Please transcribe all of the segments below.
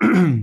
Thank you.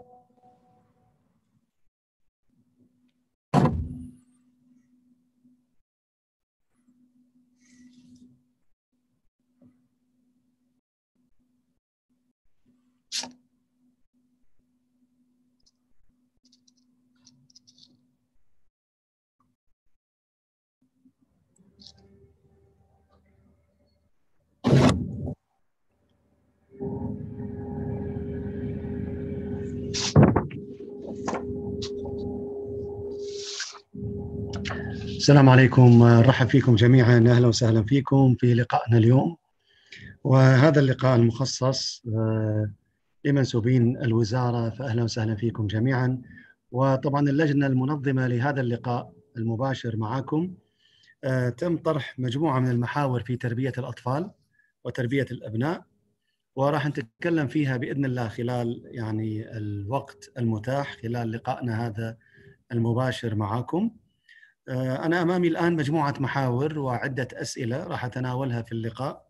السلام عليكم نرحب فيكم جميعا اهلا وسهلا فيكم في لقائنا اليوم وهذا اللقاء المخصص آه، لمنسوبين الوزاره فاهلا وسهلا فيكم جميعا وطبعا اللجنه المنظمه لهذا اللقاء المباشر معكم آه، تم طرح مجموعه من المحاور في تربيه الاطفال وتربيه الابناء وراح نتكلم فيها باذن الله خلال يعني الوقت المتاح خلال لقائنا هذا المباشر معكم آه، أنا أمامي الآن مجموعة محاور وعدة أسئلة راح أتناولها في اللقاء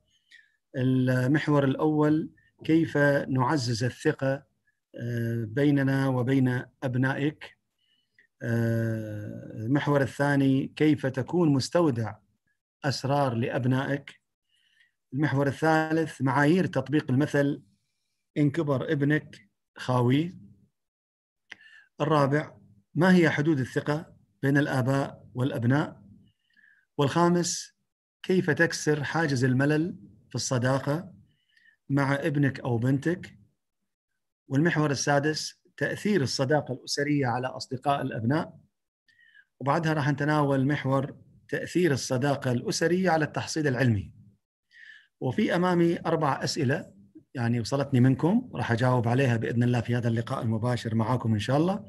المحور الأول كيف نعزز الثقة آه، بيننا وبين أبنائك آه، المحور الثاني كيف تكون مستودع أسرار لأبنائك المحور الثالث معايير تطبيق المثل إن كبر ابنك خاوي الرابع ما هي حدود الثقة بين الآباء والأبناء والخامس كيف تكسر حاجز الملل في الصداقة مع ابنك أو بنتك والمحور السادس تأثير الصداقة الأسرية على أصدقاء الأبناء وبعدها راح نتناول محور تأثير الصداقة الأسرية على التحصيل العلمي وفي أمامي أربع أسئلة يعني وصلتني منكم راح أجاوب عليها بإذن الله في هذا اللقاء المباشر معاكم إن شاء الله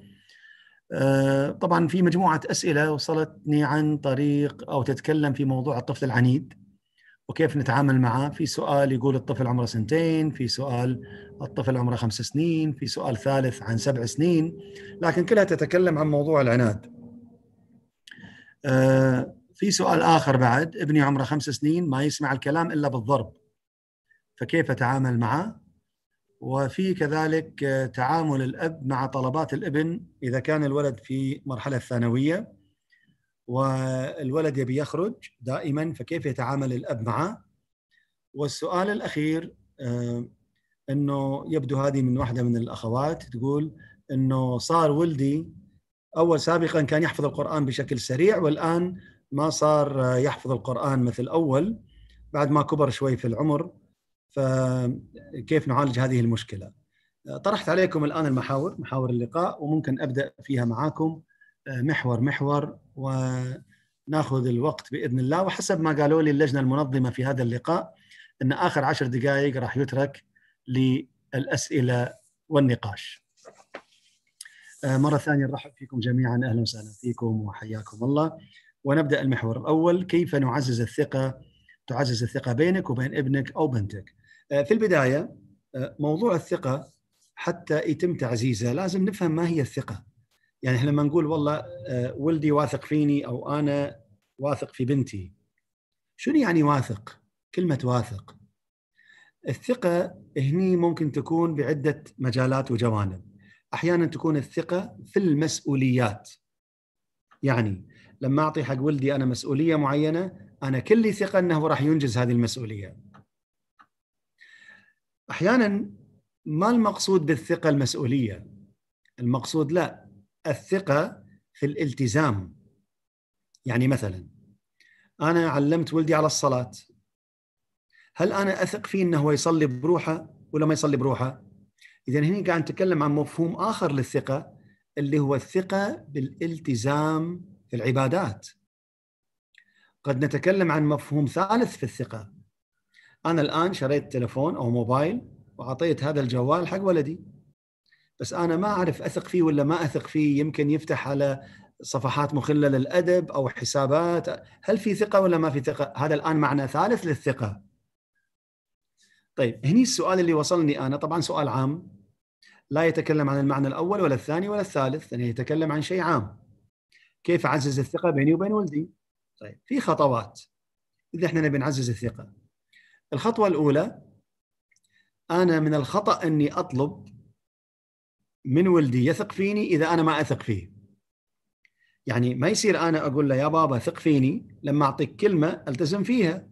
آه، طبعا في مجموعة أسئلة وصلتني عن طريق أو تتكلم في موضوع الطفل العنيد وكيف نتعامل معه في سؤال يقول الطفل عمره سنتين في سؤال الطفل عمره خمس سنين في سؤال ثالث عن سبع سنين لكن كلها تتكلم عن موضوع العناد آه، في سؤال آخر بعد ابني عمره خمس سنين ما يسمع الكلام إلا بالضرب فكيف أتعامل معه وفي كذلك آه، تعامل الأب مع طلبات الابن إذا كان الولد في مرحلة ثانويه والولد يبي يخرج دائما فكيف يتعامل الأب معه والسؤال الأخير آه، أنه يبدو هذه من واحدة من الأخوات تقول أنه صار ولدي أول سابقا كان يحفظ القرآن بشكل سريع والآن ما صار آه، يحفظ القرآن مثل أول بعد ما كبر شوي في العمر فكيف نعالج هذه المشكله طرحت عليكم الان المحاور محاور اللقاء وممكن ابدا فيها معاكم آه، محور محور وناخذ الوقت باذن الله وحسب ما قالوا لي اللجنه المنظمه في هذا اللقاء ان اخر عشر دقائق راح يترك للاسئله والنقاش. آه، مره ثانيه نرحب فيكم جميعا اهلا وسهلا فيكم وحياكم الله ونبدا المحور الاول كيف نعزز الثقه تعزز الثقه بينك وبين ابنك او بنتك. آه، في البدايه آه، موضوع الثقه حتى يتم تعزيزه لازم نفهم ما هي الثقه يعني احنا لما نقول والله آه، ولدي واثق فيني او انا واثق في بنتي شنو يعني واثق كلمه واثق الثقه هني ممكن تكون بعده مجالات وجوانب احيانا تكون الثقه في المسؤوليات يعني لما اعطي حق ولدي انا مسؤوليه معينه انا كلي ثقه انه راح ينجز هذه المسؤوليه احيانا ما المقصود بالثقه المسؤوليه المقصود لا الثقه في الالتزام يعني مثلا انا علمت ولدي على الصلاه هل انا اثق فيه انه هو يصلي بروحه ولا ما يصلي بروحه اذا هنا قاعد نتكلم عن مفهوم اخر للثقه اللي هو الثقه بالالتزام في العبادات قد نتكلم عن مفهوم ثالث في الثقه انا الان شريت تليفون او موبايل واعطيت هذا الجوال حق ولدي بس انا ما اعرف اثق فيه ولا ما اثق فيه يمكن يفتح على صفحات مخله للادب او حسابات هل في ثقه ولا ما في ثقه هذا الان معنى ثالث للثقه طيب هني السؤال اللي وصلني انا طبعا سؤال عام لا يتكلم عن المعنى الاول ولا الثاني ولا الثالث يعني يتكلم عن شيء عام كيف اعزز الثقه بيني وبين ولدي طيب في خطوات اذا احنا نبي نعزز الثقه الخطوه الاولى انا من الخطا اني اطلب من ولدي يثق فيني اذا انا ما اثق فيه يعني ما يصير انا اقول له يا بابا ثق فيني لما اعطيك كلمه التزم فيها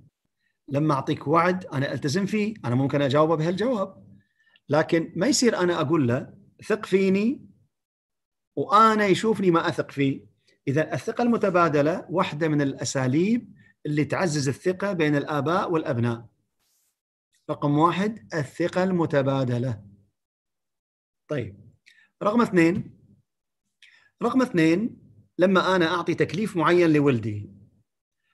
لما اعطيك وعد انا التزم فيه انا ممكن اجاوبه بهالجواب لكن ما يصير انا اقول له ثق فيني وانا يشوفني ما اثق فيه اذا الثقه المتبادله واحده من الاساليب اللي تعزز الثقه بين الاباء والابناء رقم واحد الثقة المتبادلة طيب رقم اثنين رقم اثنين لما أنا أعطي تكليف معين لولدي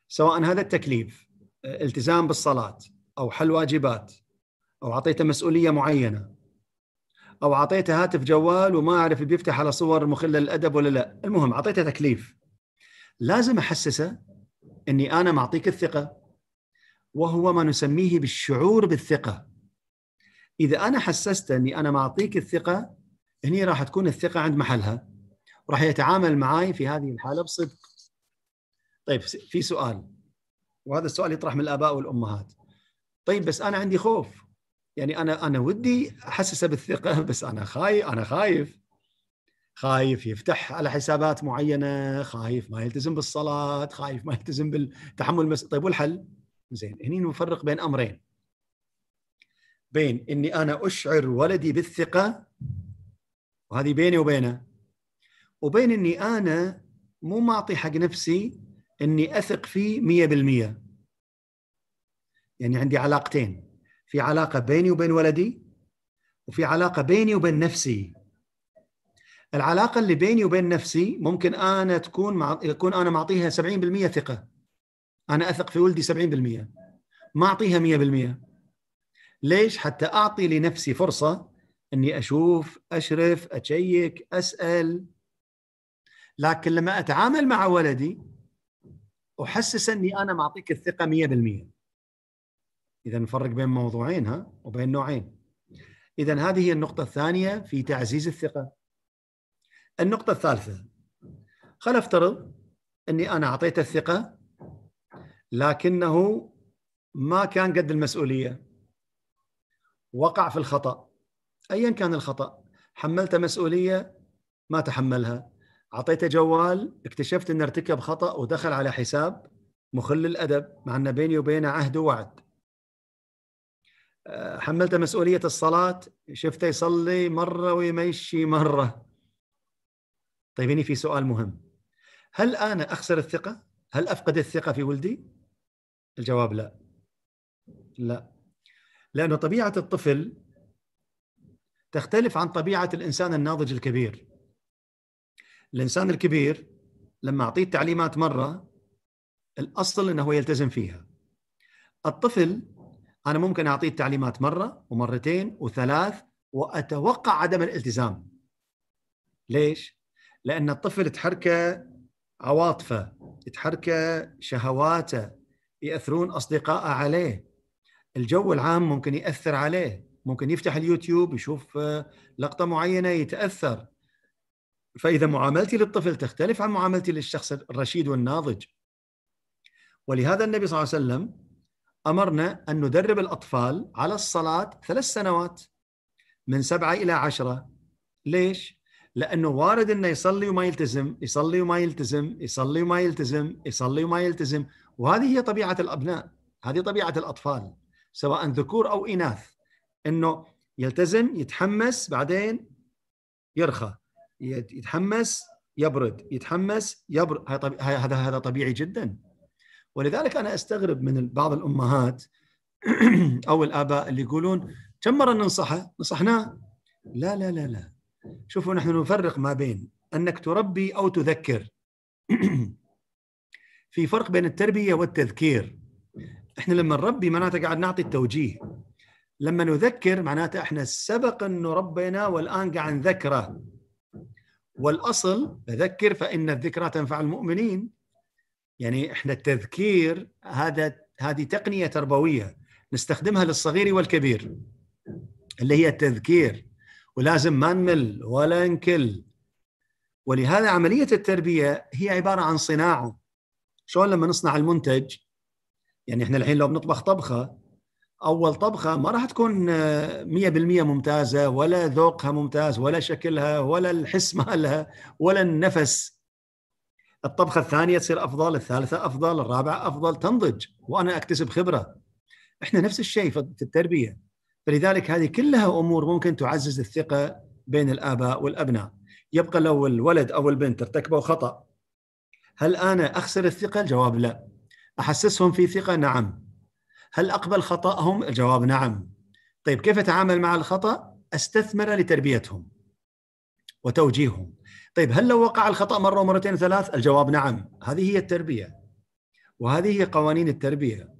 سواء هذا التكليف آه، التزام بالصلاة أو حل واجبات أو أعطيته مسؤولية معينة أو أعطيته هاتف جوال وما أعرف بيفتح على صور مخلة للأدب ولا لا المهم أعطيته تكليف لازم أحسسه أني أنا معطيك الثقة وهو ما نسميه بالشعور بالثقه اذا انا حسست اني انا معطيك الثقه هني راح تكون الثقه عند محلها وراح يتعامل معي في هذه الحاله بصدق طيب في سؤال وهذا السؤال يطرح من الاباء والامهات طيب بس انا عندي خوف يعني انا انا ودي احسسه بالثقه بس انا خايف انا خايف خايف يفتح على حسابات معينه خايف ما يلتزم بالصلاه خايف ما يلتزم بالتحمل المس... طيب والحل زين هني نفرق بين امرين بين اني انا اشعر ولدي بالثقه وهذه بيني وبينه وبين اني انا مو معطي حق نفسي اني اثق فيه 100% يعني عندي علاقتين في علاقه بيني وبين ولدي وفي علاقه بيني وبين نفسي العلاقه اللي بيني وبين نفسي ممكن انا تكون مع... يكون انا معطيها 70% ثقه انا اثق في ولدي 70% ما اعطيها 100% ليش حتى اعطي لنفسي فرصه اني اشوف اشرف اشيك اسال لكن لما اتعامل مع ولدي احسس اني انا معطيك الثقه 100% اذا نفرق بين موضوعين ها وبين نوعين اذا هذه هي النقطه الثانيه في تعزيز الثقه النقطه الثالثه خل افترض اني انا اعطيته الثقه لكنه ما كان قد المسؤوليه وقع في الخطا ايا كان الخطا حملته مسؤوليه ما تحملها اعطيته جوال اكتشفت انه ارتكب خطا ودخل على حساب مخل الادب مع أنه بيني وبينه عهد ووعد أه، حملته مسؤوليه الصلاه شفته يصلي مره ويمشي مره طيب هنا في سؤال مهم هل انا اخسر الثقه هل افقد الثقه في ولدي الجواب لا لا لأن طبيعة الطفل تختلف عن طبيعة الإنسان الناضج الكبير الإنسان الكبير لما أعطيه التعليمات مرة الأصل أنه يلتزم فيها الطفل أنا ممكن أعطيه التعليمات مرة ومرتين وثلاث وأتوقع عدم الالتزام ليش؟ لأن الطفل تحركه عواطفه تحركه شهواته ياثرون اصدقائه عليه الجو العام ممكن ياثر عليه ممكن يفتح اليوتيوب يشوف آه، لقطه معينه يتاثر فاذا معاملتي للطفل تختلف عن معاملتي للشخص الرشيد والناضج ولهذا النبي صلى الله عليه وسلم امرنا ان ندرب الاطفال على الصلاه ثلاث سنوات من سبعه الى عشره ليش؟ لانه وارد انه يصلي وما يلتزم، يصلي وما يلتزم، يصلي وما يلتزم، يصلي وما يلتزم, يصلي وما يلتزم وهذه هي طبيعه الابناء هذه طبيعه الاطفال سواء ذكور او اناث انه يلتزم يتحمس بعدين يرخى يتحمس يبرد يتحمس يبرد هذا هذا طبيعي جدا ولذلك انا استغرب من بعض الامهات او الاباء اللي يقولون كم مره ننصحه نصحناه لا لا لا لا شوفوا نحن نفرق ما بين انك تربي او تذكر في فرق بين التربيه والتذكير احنا لما نربي معناته قاعد نعطي التوجيه لما نذكر معناته احنا سبق انه ربينا والان قاعد نذكره والاصل فذكر فان الذكرى تنفع المؤمنين يعني احنا التذكير هذا هذه تقنيه تربويه نستخدمها للصغير والكبير اللي هي التذكير ولازم ما نمل ولا نكل ولهذا عمليه التربيه هي عباره عن صناعه شلون لما نصنع المنتج يعني احنا الحين لو بنطبخ طبخه اول طبخه ما راح تكون 100% آه، ممتازه ولا ذوقها ممتاز ولا شكلها ولا الحس مالها ولا النفس الطبخه الثانيه تصير افضل الثالثه افضل الرابعه افضل تنضج وانا اكتسب خبره احنا نفس الشيء في التربيه فلذلك هذه كلها امور ممكن تعزز الثقه بين الاباء والابناء يبقى لو الولد او البنت ارتكبوا خطا هل انا اخسر الثقه؟ الجواب لا. احسسهم في ثقه؟ نعم. هل اقبل خطاهم؟ الجواب نعم. طيب كيف اتعامل مع الخطا؟ استثمر لتربيتهم وتوجيههم. طيب هل لو وقع الخطا مره ومرتين وثلاث؟ الجواب نعم، هذه هي التربيه. وهذه هي قوانين التربيه.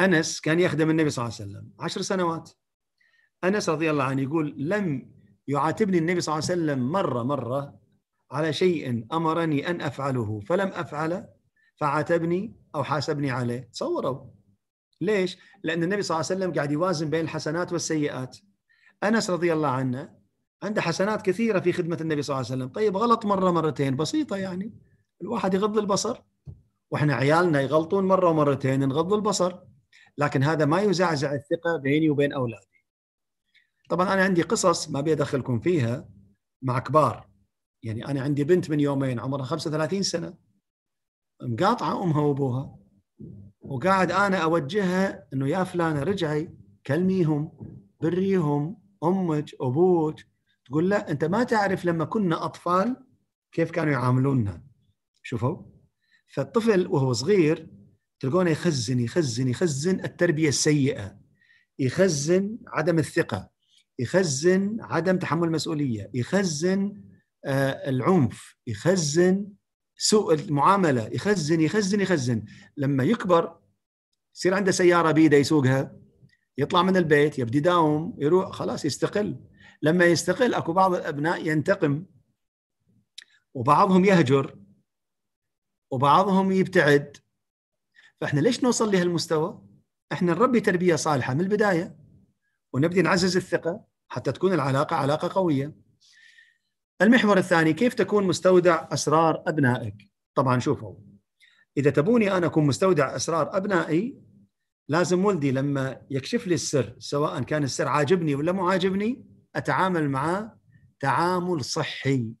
انس كان يخدم النبي صلى الله عليه وسلم عشر سنوات. انس رضي الله عنه يقول لم يعاتبني النبي صلى الله عليه وسلم مره مره على شيء امرني ان افعله فلم افعله فعاتبني او حاسبني عليه تصوروا ليش؟ لان النبي صلى الله عليه وسلم قاعد يوازن بين الحسنات والسيئات انس رضي الله عنه عنده حسنات كثيره في خدمه النبي صلى الله عليه وسلم طيب غلط مره مرتين بسيطه يعني الواحد يغض البصر واحنا عيالنا يغلطون مره ومرتين نغض البصر لكن هذا ما يزعزع الثقه بيني وبين اولادي طبعا انا عندي قصص ما ابي ادخلكم فيها مع كبار يعني انا عندي بنت من يومين عمرها 35 سنه مقاطعه امها وابوها وقاعد انا اوجهها انه يا فلانه رجعي كلميهم بريهم امك ابوك تقول لا انت ما تعرف لما كنا اطفال كيف كانوا يعاملوننا شوفوا فالطفل وهو صغير تلقونه يخزن يخزن يخزن التربيه السيئه يخزن عدم الثقه يخزن عدم تحمل المسؤوليه يخزن آه، العنف يخزن سوء المعامله يخزن يخزن يخزن لما يكبر يصير عنده سياره بيده يسوقها يطلع من البيت يبدي داوم يروح خلاص يستقل لما يستقل اكو بعض الابناء ينتقم وبعضهم يهجر وبعضهم يبتعد فاحنا ليش نوصل لهالمستوى؟ احنا نربي تربيه صالحه من البدايه ونبدي نعزز الثقه حتى تكون العلاقه علاقه قويه المحور الثاني كيف تكون مستودع أسرار أبنائك طبعا شوفوا إذا تبوني أنا أكون مستودع أسرار أبنائي لازم ولدي لما يكشف لي السر سواء كان السر عاجبني ولا مو عاجبني أتعامل معاه تعامل صحي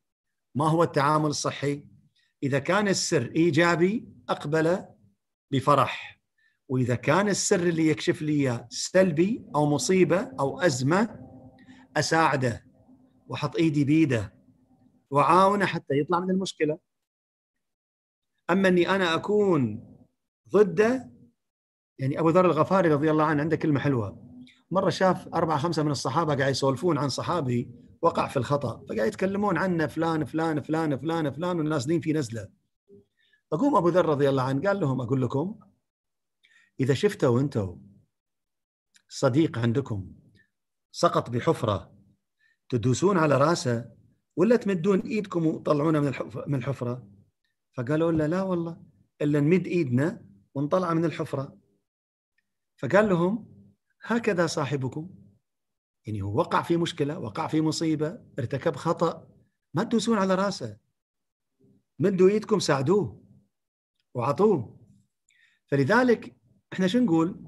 ما هو التعامل الصحي؟ إذا كان السر إيجابي أقبله بفرح وإذا كان السر اللي يكشف لي سلبي أو مصيبة أو أزمة أساعده وأحط إيدي بيده وعاونه حتى يطلع من المشكله اما اني انا اكون ضده يعني ابو ذر الغفاري رضي الله عنه عنده كلمه حلوه مره شاف اربعه خمسه من الصحابه قاعد يسولفون عن صحابي وقع في الخطا فقاعد يتكلمون عنه فلان فلان فلان فلان فلان والناس دين في نزله فقوم ابو ذر رضي الله عنه قال لهم اقول لكم اذا شفتوا انتم صديق عندكم سقط بحفره تدوسون على راسه ولا تمدون ايدكم وتطلعونا من من الحفره فقالوا له لا والله الا نمد ايدنا ونطلع من الحفره فقال لهم هكذا صاحبكم يعني هو وقع في مشكله وقع في مصيبه ارتكب خطا ما تدوسون على راسه مدوا ايدكم ساعدوه وعطوه فلذلك احنا شو نقول؟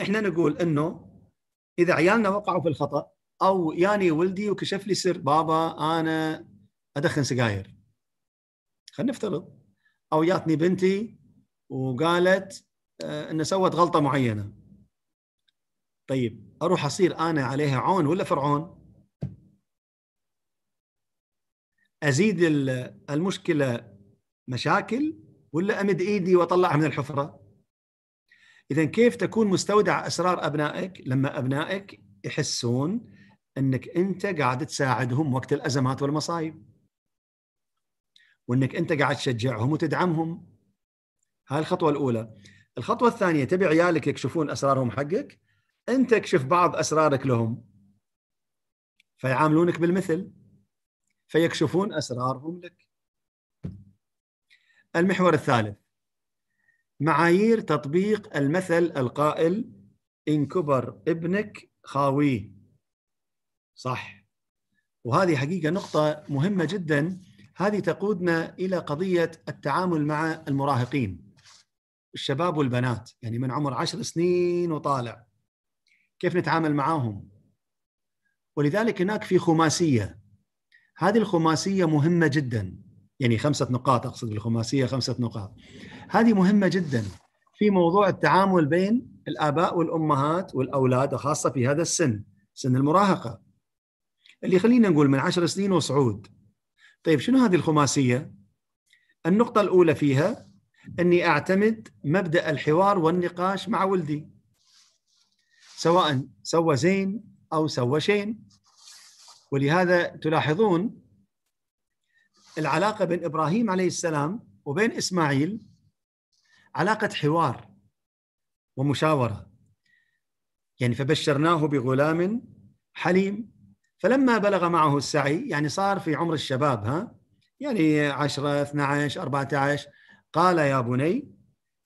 احنا نقول انه اذا عيالنا وقعوا في الخطا او ياني ولدي وكشف لي سر بابا انا ادخن سجاير خلينا نفترض او جاتني بنتي وقالت آه، ان سوت غلطه معينه طيب اروح اصير انا عليها عون ولا فرعون ازيد المشكله مشاكل ولا امد ايدي واطلعها من الحفره اذا كيف تكون مستودع اسرار ابنائك لما ابنائك يحسون انك انت قاعد تساعدهم وقت الازمات والمصايب وانك انت قاعد تشجعهم وتدعمهم هاي الخطوه الاولى الخطوه الثانيه تبي عيالك يكشفون اسرارهم حقك انت اكشف بعض اسرارك لهم فيعاملونك بالمثل فيكشفون اسرارهم لك المحور الثالث معايير تطبيق المثل القائل إن كبر ابنك خاويه صح وهذه حقيقه نقطه مهمه جدا هذه تقودنا الى قضيه التعامل مع المراهقين الشباب والبنات يعني من عمر عشر سنين وطالع كيف نتعامل معاهم ولذلك هناك في خماسيه هذه الخماسيه مهمه جدا يعني خمسه نقاط اقصد الخماسيه خمسه نقاط هذه مهمه جدا في موضوع التعامل بين الاباء والامهات والاولاد وخاصه في هذا السن سن المراهقه اللي خلينا نقول من عشر سنين وصعود طيب شنو هذه الخماسية؟ النقطة الأولى فيها أني أعتمد مبدأ الحوار والنقاش مع ولدي سواء سوى زين أو سوى شين ولهذا تلاحظون العلاقة بين إبراهيم عليه السلام وبين إسماعيل علاقة حوار ومشاورة يعني فبشرناه بغلام حليم فلما بلغ معه السعي يعني صار في عمر الشباب ها يعني 10 12 14 قال يا بني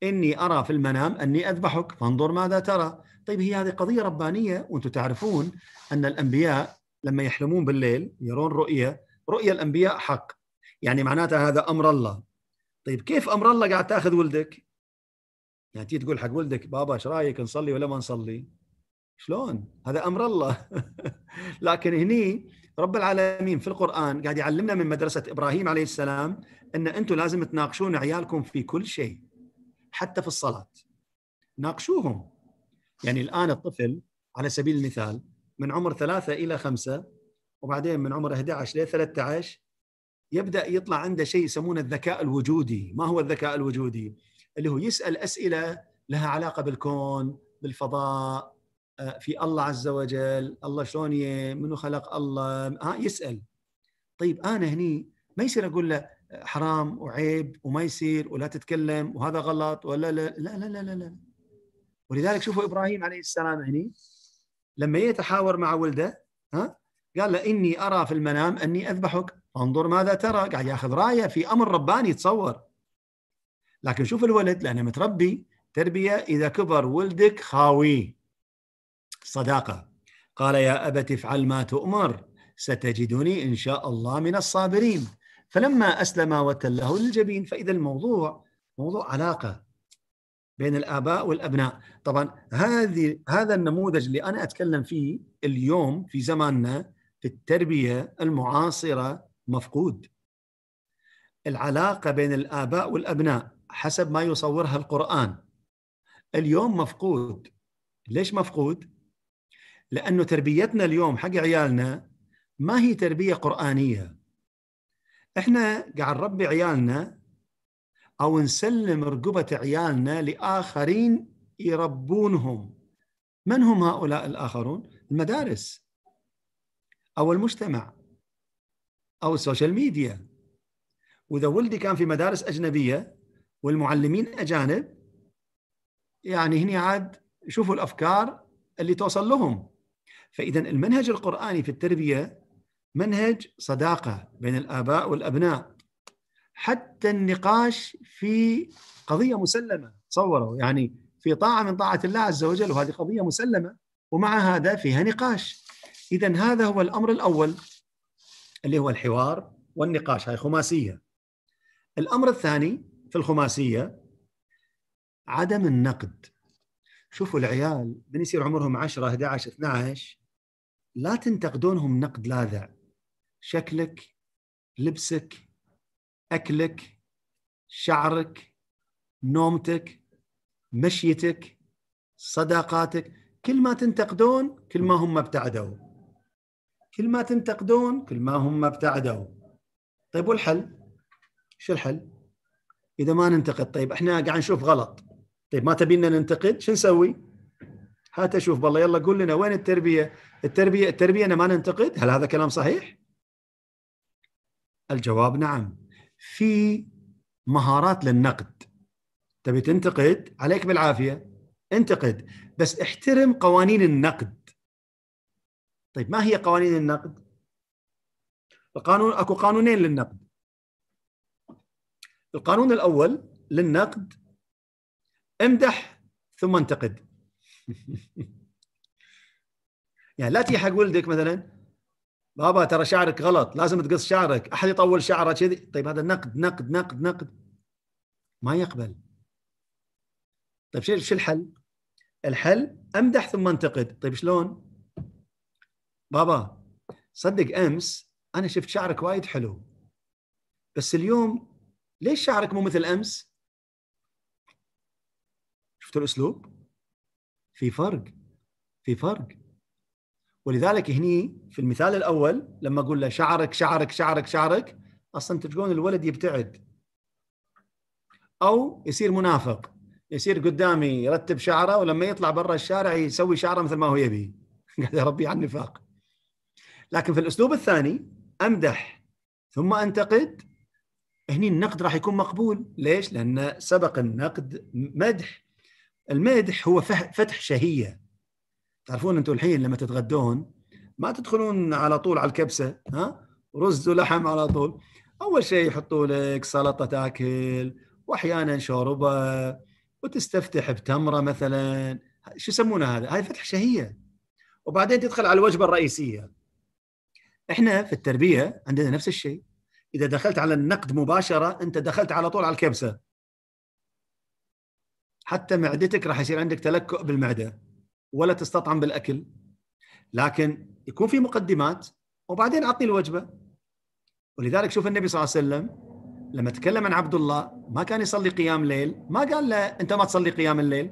إني أرى في المنام أني أذبحك فانظر ماذا ترى طيب هي هذه قضية ربانية وأنتم تعرفون أن الأنبياء لما يحلمون بالليل يرون رؤية رؤية الأنبياء حق يعني معناتها هذا أمر الله طيب كيف أمر الله قاعد تأخذ ولدك يعني تيجي تقول حق ولدك بابا ايش رايك نصلي ولا ما نصلي شلون؟ هذا امر الله لكن هني رب العالمين في القران قاعد يعلمنا من مدرسه ابراهيم عليه السلام ان انتم لازم تناقشون عيالكم في كل شيء حتى في الصلاه ناقشوهم يعني الان الطفل على سبيل المثال من عمر ثلاثه الى خمسه وبعدين من عمر 11 ل 13 يبدا يطلع عنده شيء يسمونه الذكاء الوجودي، ما هو الذكاء الوجودي؟ اللي هو يسال اسئله لها علاقه بالكون، بالفضاء، آه، في الله عز وجل الله شلون منو خلق الله ها يسال طيب انا هني ما يصير اقول له آه، حرام وعيب وما يصير ولا تتكلم وهذا غلط ولا لا لا لا لا, لا, لا. ولذلك شوفوا ابراهيم عليه السلام هني لما يتحاور مع ولده ها قال له اني ارى في المنام اني اذبحك انظر ماذا ترى قاعد ياخذ رايه في امر رباني تصور لكن شوف الولد لانه متربي تربيه اذا كبر ولدك خاويه صداقة قال يا أبت افعل ما تؤمر ستجدني إن شاء الله من الصابرين فلما أسلم وتله للجبين فإذا الموضوع موضوع علاقة بين الآباء والأبناء طبعا هذه هذا النموذج اللي أنا أتكلم فيه اليوم في زماننا في التربية المعاصرة مفقود العلاقة بين الآباء والأبناء حسب ما يصورها القرآن اليوم مفقود ليش مفقود؟ لانه تربيتنا اليوم حق عيالنا ما هي تربيه قرانيه احنا قاعد نربي عيالنا او نسلم رقبه عيالنا لاخرين يربونهم من هم هؤلاء الاخرون المدارس او المجتمع او السوشيال ميديا واذا ولدي كان في مدارس اجنبيه والمعلمين اجانب يعني هني عاد شوفوا الافكار اللي توصل لهم فإذا المنهج القرآني في التربية منهج صداقة بين الآباء والأبناء حتى النقاش في قضية مسلمة تصوروا يعني في طاعة من طاعة الله عز وجل وهذه قضية مسلمة ومع هذا فيها نقاش إذا هذا هو الأمر الأول اللي هو الحوار والنقاش هاي خماسية الأمر الثاني في الخماسية عدم النقد شوفوا العيال من يصير عمرهم 10 11 12 لا تنتقدونهم نقد لاذع شكلك لبسك اكلك شعرك نومتك مشيتك صداقاتك كل ما تنتقدون كل ما هم ابتعدوا كل ما تنتقدون كل ما هم ابتعدوا طيب والحل شو الحل اذا ما ننتقد طيب احنا قاعد نشوف غلط طيب ما تبينا ننتقد شو نسوي؟ هات اشوف بالله يلا قول لنا وين التربيه؟ التربيه التربيه انا ما ننتقد؟ هل هذا كلام صحيح؟ الجواب نعم في مهارات للنقد تبي تنتقد عليك بالعافيه انتقد بس احترم قوانين النقد طيب ما هي قوانين النقد؟ القانون اكو قانونين للنقد القانون الاول للنقد امدح ثم انتقد يعني لا تجي حق ولدك مثلا بابا ترى شعرك غلط لازم تقص شعرك احد يطول شعره كذي طيب هذا نقد نقد نقد نقد ما يقبل طيب شو شو الحل؟ الحل امدح ثم انتقد طيب شلون؟ بابا صدق امس انا شفت شعرك وايد حلو بس اليوم ليش شعرك مو مثل امس؟ شفتوا الاسلوب؟ في فرق في فرق ولذلك هني في المثال الاول لما اقول له شعرك شعرك شعرك شعرك اصلا تلقون الولد يبتعد او يصير منافق يصير قدامي يرتب شعره ولما يطلع برا الشارع يسوي شعره مثل ما هو يبي قاعد يربي على النفاق لكن في الاسلوب الثاني امدح ثم انتقد هني النقد راح يكون مقبول ليش لان سبق النقد مدح المدح هو فتح شهيه تعرفون انتم الحين لما تتغدون ما تدخلون على طول على الكبسه ها رز ولحم على طول اول شيء يحطوا لك سلطه تاكل واحيانا شوربه وتستفتح بتمره مثلا شو يسمونه هذا؟ هاي فتح شهيه وبعدين تدخل على الوجبه الرئيسيه. احنا في التربيه عندنا نفس الشيء. اذا دخلت على النقد مباشره انت دخلت على طول على الكبسه. حتى معدتك راح يصير عندك تلكؤ بالمعده ولا تستطعم بالاكل لكن يكون في مقدمات وبعدين اعطني الوجبه ولذلك شوف النبي صلى الله عليه وسلم لما تكلم عن عبد الله ما كان يصلي قيام ليل ما قال له انت ما تصلي قيام الليل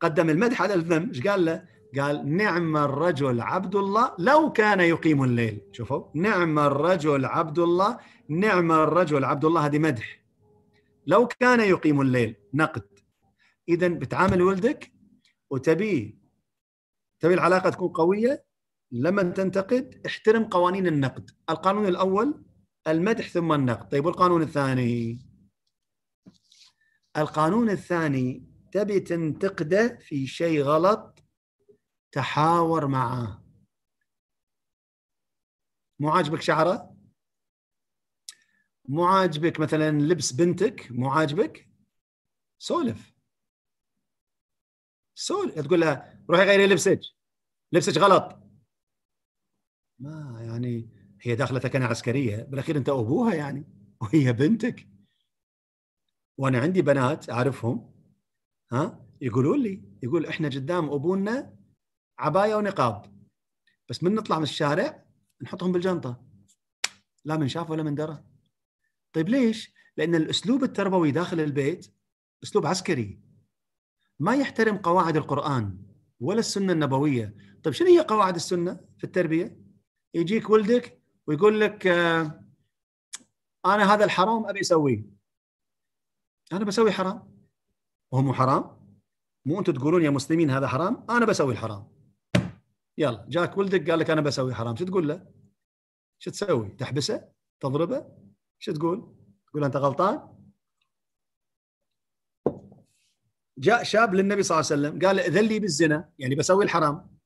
قدم المدح على الذم ايش قال له قال نعم الرجل عبد الله لو كان يقيم الليل شوفوا نعم الرجل عبد الله نعم الرجل عبد الله هذه مدح لو كان يقيم الليل نقد اذا بتعامل ولدك وتبيه تبي العلاقه تكون قويه لما تنتقد احترم قوانين النقد القانون الاول المدح ثم النقد طيب والقانون الثاني القانون الثاني تبي تنتقده في شيء غلط تحاور معاه مو عاجبك شعره مو عاجبك مثلا لبس بنتك مو عاجبك سولف سول تقول لها روحي غيري لبسك لبسك غلط ما يعني هي داخله كان عسكريه بالاخير انت ابوها يعني وهي بنتك وانا عندي بنات اعرفهم ها يقولوا لي يقول احنا قدام ابونا عبايه ونقاب بس من نطلع من الشارع نحطهم بالجنطه لا من شاف ولا من درى طيب ليش؟ لان الاسلوب التربوي داخل البيت اسلوب عسكري ما يحترم قواعد القرآن ولا السنة النبوية طيب شنو هي قواعد السنة في التربية يجيك ولدك ويقول لك آه، أنا هذا الحرام أبي أسويه أنا بسوي حرام هو مو حرام مو أنتم تقولون يا مسلمين هذا حرام أنا بسوي الحرام يلا جاك ولدك قال لك أنا بسوي حرام شو تقول له شو تسوي تحبسه تضربه شو تقول تقول أنت غلطان جاء شاب للنبي صلى الله عليه وسلم قال اذن لي بالزنا يعني بسوي الحرام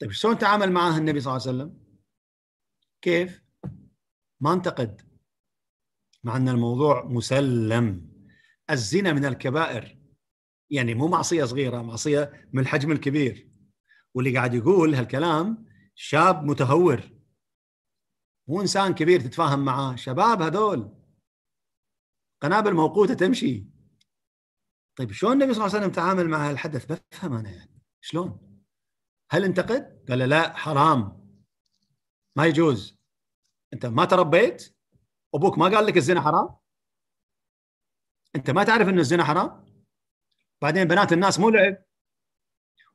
طيب شلون تعامل معاه النبي صلى الله عليه وسلم؟ كيف؟ ما انتقد مع ان الموضوع مسلم الزنا من الكبائر يعني مو معصيه صغيره معصيه من الحجم الكبير واللي قاعد يقول هالكلام شاب متهور مو انسان كبير تتفاهم معاه شباب هذول قنابل موقوته تمشي طيب شلون النبي صلى الله عليه وسلم تعامل مع هالحدث بفهم انا يعني شلون؟ هل انتقد؟ قال لا حرام ما يجوز انت ما تربيت ابوك ما قال لك الزنا حرام انت ما تعرف ان الزنا حرام بعدين بنات الناس مو لعب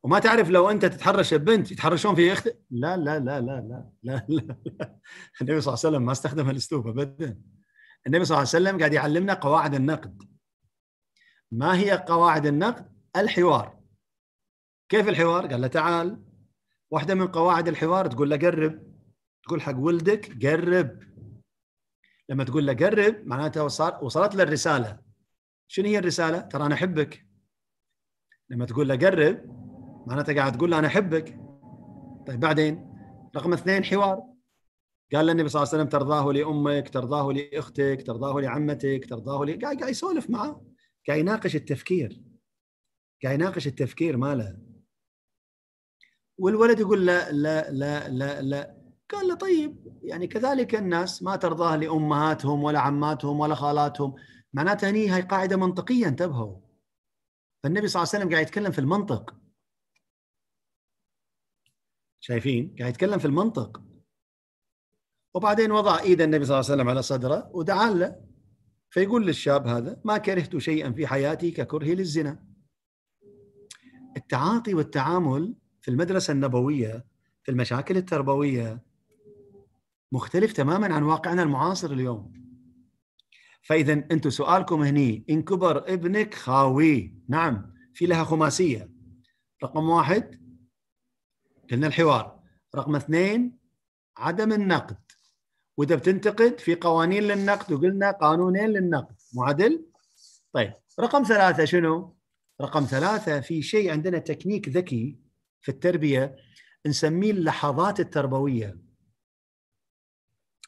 وما تعرف لو انت تتحرش ببنت يتحرشون في اختك لا لا لا لا لا لا لا النبي صلى الله عليه وسلم ما استخدم هالاسلوب ابدا النبي صلى الله عليه وسلم قاعد يعلمنا قواعد النقد ما هي قواعد النقد الحوار كيف الحوار قال له تعال واحده من قواعد الحوار تقول له قرب تقول حق ولدك قرب لما تقول له قرب معناته وصلت له الرساله شنو هي الرساله ترى انا احبك لما تقول له قرب معناته قاعد تقول له انا احبك طيب بعدين رقم اثنين حوار قال للنبي صلى الله عليه وسلم ترضاه لامك ترضاه لاختك ترضاه لعمتك ترضاه لي قاعد قاعد يسولف معه قاعد يناقش التفكير قاعد يناقش التفكير ماله والولد يقول لا لا لا لا لا قال له طيب يعني كذلك الناس ما ترضاه لامهاتهم ولا عماتهم ولا خالاتهم معناته هني هاي قاعده منطقيه انتبهوا فالنبي صلى الله عليه وسلم قاعد يتكلم في المنطق شايفين قاعد يتكلم في المنطق وبعدين وضع ايد النبي صلى الله عليه وسلم على صدره ودعا له فيقول للشاب هذا ما كرهت شيئا في حياتي ككرهي للزنا التعاطي والتعامل في المدرسه النبويه في المشاكل التربويه مختلف تماما عن واقعنا المعاصر اليوم فاذا انتم سؤالكم هني ان كبر ابنك خاوي نعم في لها خماسيه رقم واحد قلنا الحوار رقم اثنين عدم النقد واذا بتنتقد في قوانين للنقد وقلنا قانونين للنقد مو عدل؟ طيب رقم ثلاثه شنو؟ رقم ثلاثه في شيء عندنا تكنيك ذكي في التربيه نسميه اللحظات التربويه.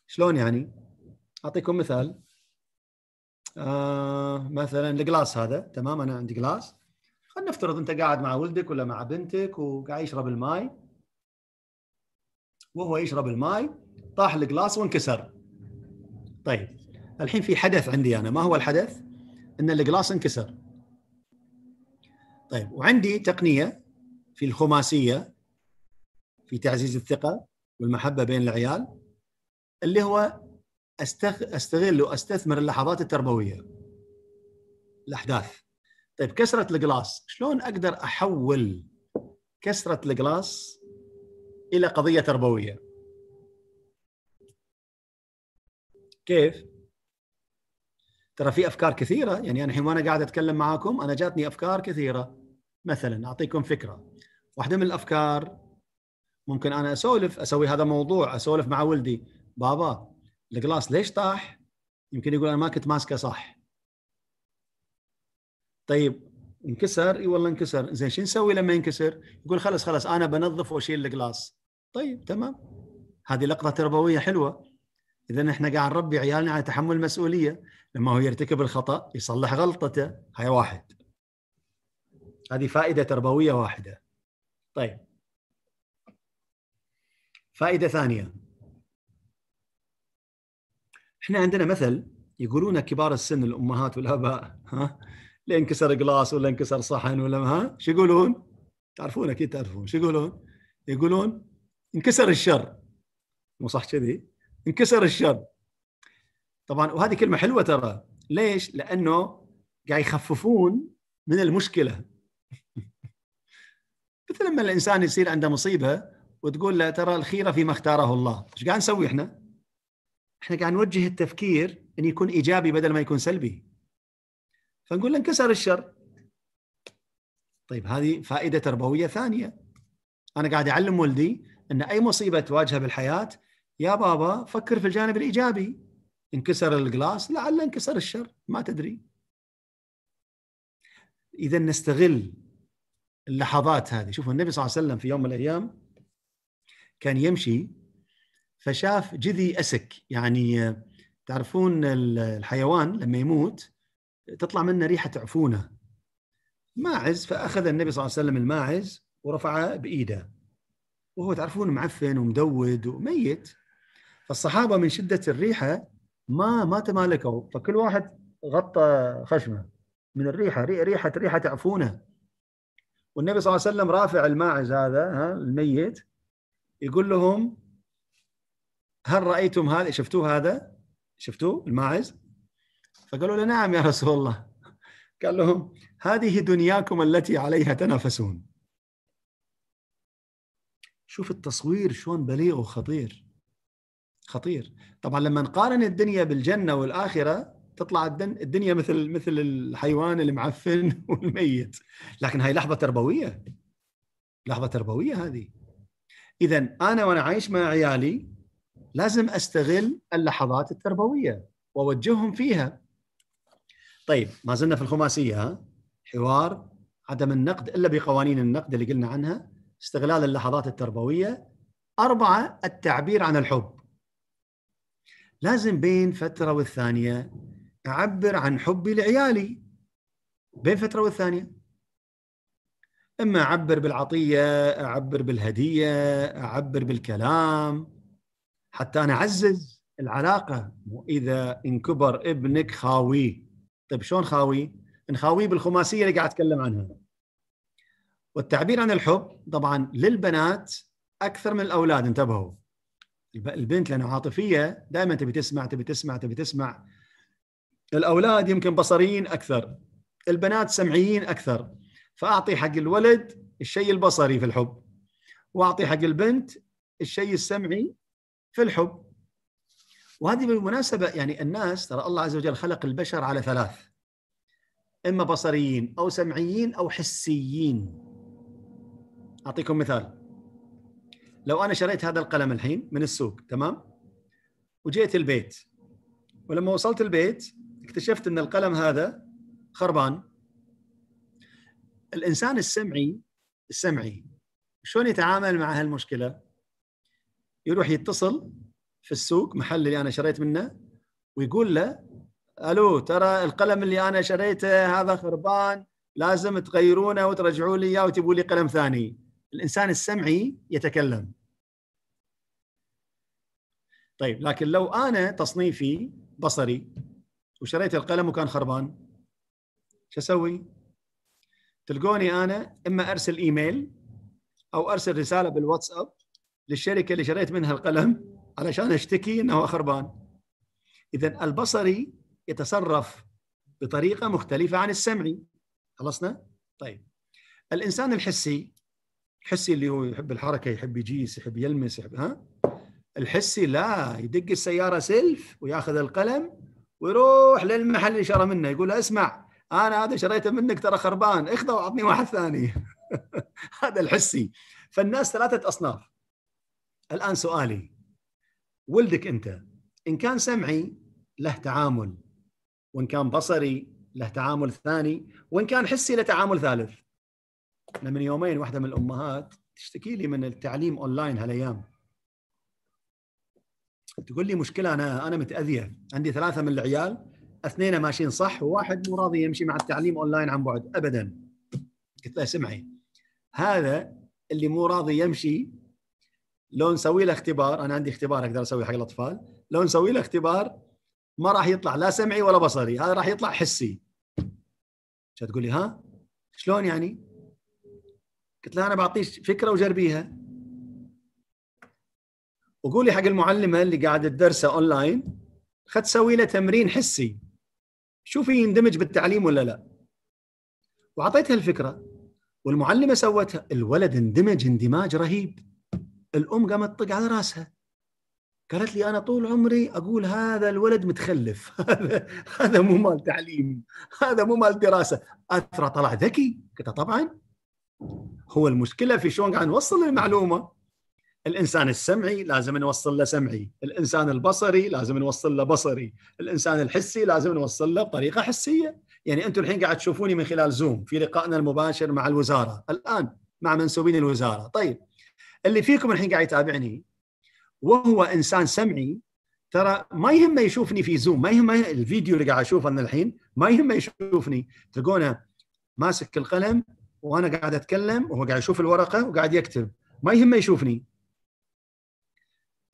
شلون يعني؟ اعطيكم مثال آه مثلا الجلاس هذا تمام انا عندي جلاس خلينا نفترض انت قاعد مع ولدك ولا مع بنتك وقاعد يشرب الماي وهو يشرب الماي طاح الجلاس وانكسر طيب الحين في حدث عندي انا ما هو الحدث ان الجلاس انكسر طيب وعندي تقنيه في الخماسيه في تعزيز الثقه والمحبه بين العيال اللي هو أستغ... استغل واستثمر اللحظات التربويه الاحداث طيب كسره الجلاس شلون اقدر احول كسره الجلاس الى قضيه تربويه كيف؟ ترى في افكار كثيره يعني انا الحين وانا قاعد اتكلم معاكم انا جاتني افكار كثيره مثلا اعطيكم فكره واحده من الافكار ممكن انا اسولف اسوي هذا موضوع اسولف مع ولدي بابا الجلاس ليش طاح؟ يمكن يقول انا ما كنت ماسكه صح طيب انكسر اي والله انكسر زين شو نسوي لما ينكسر؟ يقول خلص خلص انا بنظف واشيل الجلاس طيب تمام هذه لقطه تربويه حلوه اذا احنا قاعد نربي عيالنا على تحمل المسؤوليه لما هو يرتكب الخطا يصلح غلطته هاي واحد هذه فائده تربويه واحده طيب فائده ثانيه احنا عندنا مثل يقولون كبار السن الامهات والاباء ها لين انكسر قلاص ولا انكسر صحن ولا ها شو يقولون؟ تعرفون اكيد تعرفون شو يقولون؟ يقولون انكسر الشر مو صح كذي؟ انكسر الشر طبعا وهذه كلمه حلوه ترى ليش لانه قاعد يخففون من المشكله مثل لما الانسان يصير عنده مصيبه وتقول له ترى الخيره فيما اختاره الله ايش قاعد نسوي احنا احنا قاعد نوجه التفكير ان يكون ايجابي بدل ما يكون سلبي فنقول له انكسر الشر طيب هذه فائده تربويه ثانيه انا قاعد اعلم ولدي ان اي مصيبه تواجهه بالحياه يا بابا فكر في الجانب الايجابي انكسر الجلاس لعل انكسر الشر ما تدري اذا نستغل اللحظات هذه شوفوا النبي صلى الله عليه وسلم في يوم من الايام كان يمشي فشاف جذي اسك يعني تعرفون الحيوان لما يموت تطلع منه ريحه عفونه ماعز فاخذ النبي صلى الله عليه وسلم الماعز ورفعه بايده وهو تعرفون معفن ومدود وميت فالصحابه من شده الريحه ما ما تمالكوا فكل واحد غطى خشمه من الريحه ريحه ريحه تعفونه والنبي صلى الله عليه وسلم رافع الماعز هذا ها الميت يقول لهم هل رايتم هذا شفتوه هذا شفتوه الماعز فقالوا له نعم يا رسول الله قال لهم هذه دنياكم التي عليها تنافسون شوف التصوير شلون بليغ وخطير خطير طبعا لما نقارن الدنيا بالجنه والاخره تطلع الدنيا مثل مثل الحيوان المعفن والميت لكن هاي لحظه تربويه لحظه تربويه هذه اذا انا وانا عايش مع عيالي لازم استغل اللحظات التربويه واوجههم فيها طيب ما زلنا في الخماسيه ها حوار عدم النقد الا بقوانين النقد اللي قلنا عنها استغلال اللحظات التربويه اربعه التعبير عن الحب لازم بين فتره والثانيه اعبر عن حبي لعيالي بين فتره والثانيه اما اعبر بالعطيه اعبر بالهديه اعبر بالكلام حتى انا اعزز العلاقه واذا انكبر ابنك خاويه طيب شلون خاويه نخاويه بالخماسيه اللي قاعد اتكلم عنها والتعبير عن الحب طبعا للبنات اكثر من الاولاد انتبهوا البنت لانها عاطفيه دائما تبي تسمع تبي تسمع تبي تسمع الاولاد يمكن بصريين اكثر البنات سمعيين اكثر فاعطي حق الولد الشيء البصري في الحب واعطي حق البنت الشيء السمعي في الحب وهذه بالمناسبه يعني الناس ترى الله عز وجل خلق البشر على ثلاث اما بصريين او سمعيين او حسيين اعطيكم مثال لو انا شريت هذا القلم الحين من السوق تمام وجيت البيت ولما وصلت البيت اكتشفت ان القلم هذا خربان الانسان السمعي السمعي شلون يتعامل مع هالمشكله يروح يتصل في السوق محل اللي انا شريت منه ويقول له الو ترى القلم اللي انا شريته هذا خربان لازم تغيرونه وترجعوا لي اياه وتبوا لي قلم ثاني الانسان السمعي يتكلم طيب لكن لو انا تصنيفي بصري وشريت القلم وكان خربان شو اسوي؟ تلقوني انا اما ارسل ايميل او ارسل رساله بالواتساب للشركه اللي شريت منها القلم علشان اشتكي انه خربان. اذا البصري يتصرف بطريقه مختلفه عن السمعي. خلصنا؟ طيب. الانسان الحسي الحسي اللي هو يحب الحركه يحب يجيس يحب يلمس يحب ها الحسي لا يدق السياره سلف وياخذ القلم ويروح للمحل اللي شرى منه يقول اسمع انا هذا شريته منك ترى خربان اخذه واعطني واحد ثاني هذا الحسي فالناس ثلاثه اصناف الان سؤالي ولدك انت ان كان سمعي له تعامل وان كان بصري له تعامل ثاني وان كان حسي له تعامل ثالث انا من يومين واحده من الامهات تشتكي لي من التعليم اونلاين هالايام تقول لي مشكله انا انا متاذيه عندي ثلاثه من العيال اثنين ماشيين صح وواحد مو راضي يمشي مع التعليم اونلاين عن بعد ابدا قلت له سمعي هذا اللي مو راضي يمشي لو نسوي له اختبار انا عندي اختبار اقدر اسوي حق الاطفال لو نسوي له اختبار ما راح يطلع لا سمعي ولا بصري هذا راح يطلع حسي تقول لي ها شلون يعني قلت لها انا بعطيك فكره وجربيها وقولي حق المعلمه اللي قاعده تدرسه اونلاين خد سوي له تمرين حسي شوفي يندمج بالتعليم ولا لا وعطيتها الفكره والمعلمه سوتها الولد اندمج اندماج رهيب الام قامت تطق على راسها قالت لي انا طول عمري اقول هذا الولد متخلف هذا مو مال تعليم هذا مو مال دراسه اثره طلع ذكي قلت طبعا هو المشكله في شلون قاعد نوصل المعلومه الانسان السمعي لازم نوصل له سمعي، الانسان البصري لازم نوصل له بصري، الانسان الحسي لازم نوصل له بطريقه حسيه، يعني انتم الحين قاعد تشوفوني من خلال زوم في لقائنا المباشر مع الوزاره، الان مع منسوبين الوزاره، طيب اللي فيكم الحين قاعد يتابعني وهو انسان سمعي ترى ما يهمه يشوفني في زوم، ما يهمه الفيديو اللي قاعد اشوفه انا الحين، ما يهمه يشوفني، تلقونه ماسك القلم وانا قاعد اتكلم وهو قاعد يشوف الورقه وقاعد يكتب، ما يهمه يشوفني،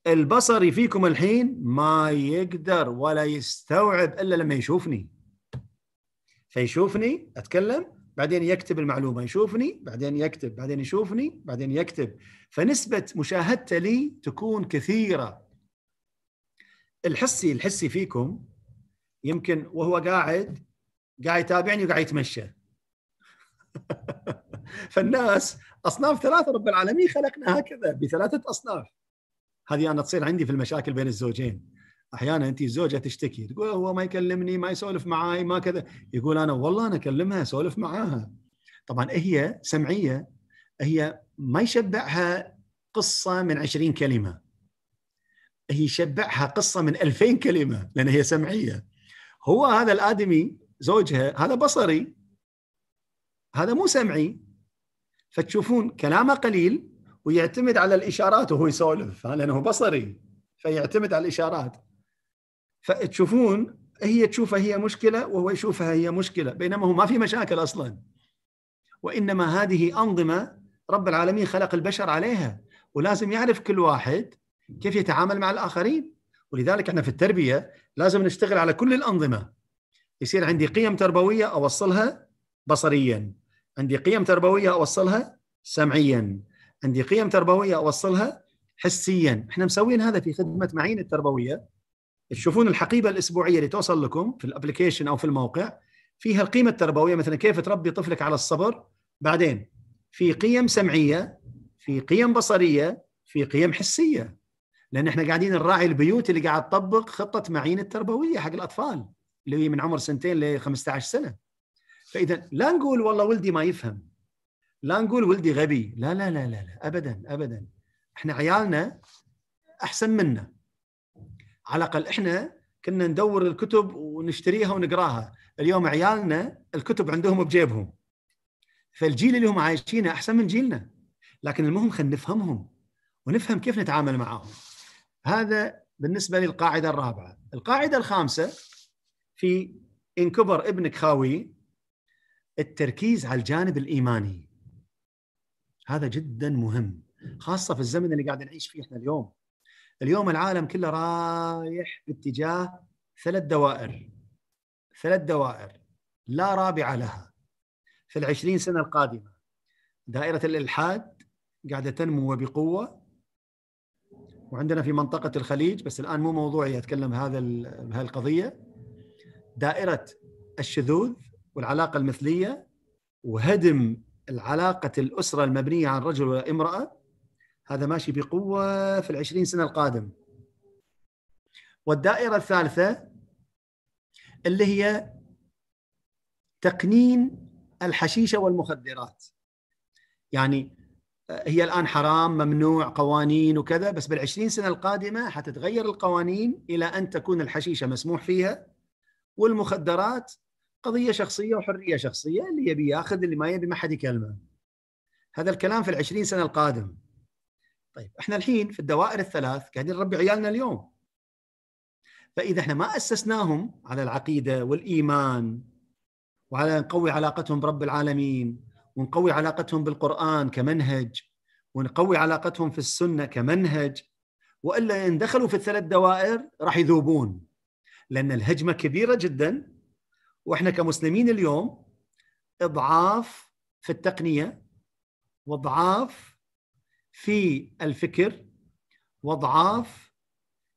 البصري فيكم الحين ما يقدر ولا يستوعب الا لما يشوفني فيشوفني اتكلم بعدين يكتب المعلومه يشوفني بعدين يكتب بعدين يشوفني بعدين يكتب فنسبه مشاهدته لي تكون كثيره الحسي الحسي فيكم يمكن وهو قاعد قاعد يتابعني وقاعد يتمشى فالناس اصناف ثلاثه رب العالمين خلقنا هكذا بثلاثه اصناف هذه انا تصير عندي في المشاكل بين الزوجين احيانا انت الزوجه تشتكي تقول هو ما يكلمني ما يسولف معاي ما كذا يقول انا والله انا اكلمها اسولف معاها طبعا هي سمعيه هي ما يشبعها قصه من 20 كلمه هي يشبعها قصه من 2000 كلمه لان هي سمعيه هو هذا الادمي زوجها هذا بصري هذا مو سمعي فتشوفون كلامه قليل ويعتمد على الاشارات وهو يسولف لانه بصري فيعتمد على الاشارات فتشوفون هي تشوفها هي مشكله وهو يشوفها هي مشكله بينما هو ما في مشاكل اصلا وانما هذه انظمه رب العالمين خلق البشر عليها ولازم يعرف كل واحد كيف يتعامل مع الاخرين ولذلك احنا في التربيه لازم نشتغل على كل الانظمه يصير عندي قيم تربويه اوصلها بصريا عندي قيم تربويه اوصلها سمعيا عندي قيم تربويه اوصلها حسيا احنا مسوين هذا في خدمه معين التربويه تشوفون الحقيبه الاسبوعيه اللي توصل لكم في الابلكيشن او في الموقع فيها القيمه التربويه مثلا كيف تربي طفلك على الصبر بعدين في قيم سمعيه في قيم بصريه في قيم حسيه لان احنا قاعدين نراعي البيوت اللي قاعد تطبق خطه معين التربويه حق الاطفال اللي هي من عمر سنتين ل 15 سنه فاذا لا نقول والله ولدي ما يفهم لا نقول ولدي غبي لا لا لا لا, لا. ابدا ابدا احنا عيالنا احسن منا على الاقل احنا كنا ندور الكتب ونشتريها ونقراها اليوم عيالنا الكتب عندهم بجيبهم فالجيل اللي هم عايشينه احسن من جيلنا لكن المهم خلينا نفهمهم ونفهم كيف نتعامل معهم هذا بالنسبه للقاعده الرابعه القاعده الخامسه في ان كبر ابنك خاوي التركيز على الجانب الايماني هذا جدا مهم خاصة في الزمن اللي قاعد نعيش فيه احنا اليوم اليوم العالم كله رايح باتجاه ثلاث دوائر ثلاث دوائر لا رابعة لها في العشرين سنة القادمة دائرة الإلحاد قاعدة تنمو وبقوة وعندنا في منطقة الخليج بس الآن مو موضوعي أتكلم بهذه بهالقضية دائرة الشذوذ والعلاقة المثلية وهدم العلاقة الأسرة المبنية عن رجل وامرأة هذا ماشي بقوة في العشرين سنة القادم والدائرة الثالثة اللي هي تقنين الحشيشة والمخدرات يعني آه، هي الآن حرام ممنوع قوانين وكذا بس بالعشرين سنة القادمة حتتغير القوانين إلى أن تكون الحشيشة مسموح فيها والمخدرات قضيه شخصيه وحريه شخصيه اللي يبي ياخذ اللي ما يبي ما حد يكلمه هذا الكلام في العشرين سنه القادم طيب احنا الحين في الدوائر الثلاث قاعدين نربي عيالنا اليوم فاذا احنا ما اسسناهم على العقيده والايمان وعلى نقوي علاقتهم برب العالمين ونقوي علاقتهم بالقران كمنهج ونقوي علاقتهم في السنه كمنهج والا ان دخلوا في الثلاث دوائر راح يذوبون لان الهجمه كبيره جدا واحنا كمسلمين اليوم اضعاف في التقنيه واضعاف في الفكر واضعاف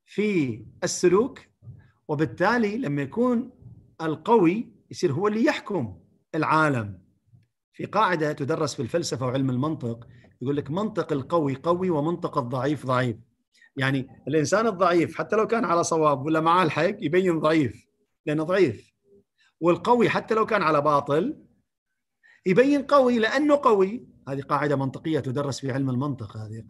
في السلوك وبالتالي لما يكون القوي يصير هو اللي يحكم العالم في قاعده تدرس في الفلسفه وعلم المنطق يقول لك منطق القوي قوي ومنطق الضعيف ضعيف يعني الانسان الضعيف حتى لو كان على صواب ولا معاه الحق يبين ضعيف لانه ضعيف والقوي حتى لو كان على باطل يبين قوي لانه قوي هذه قاعده منطقيه تدرس في علم المنطق هذه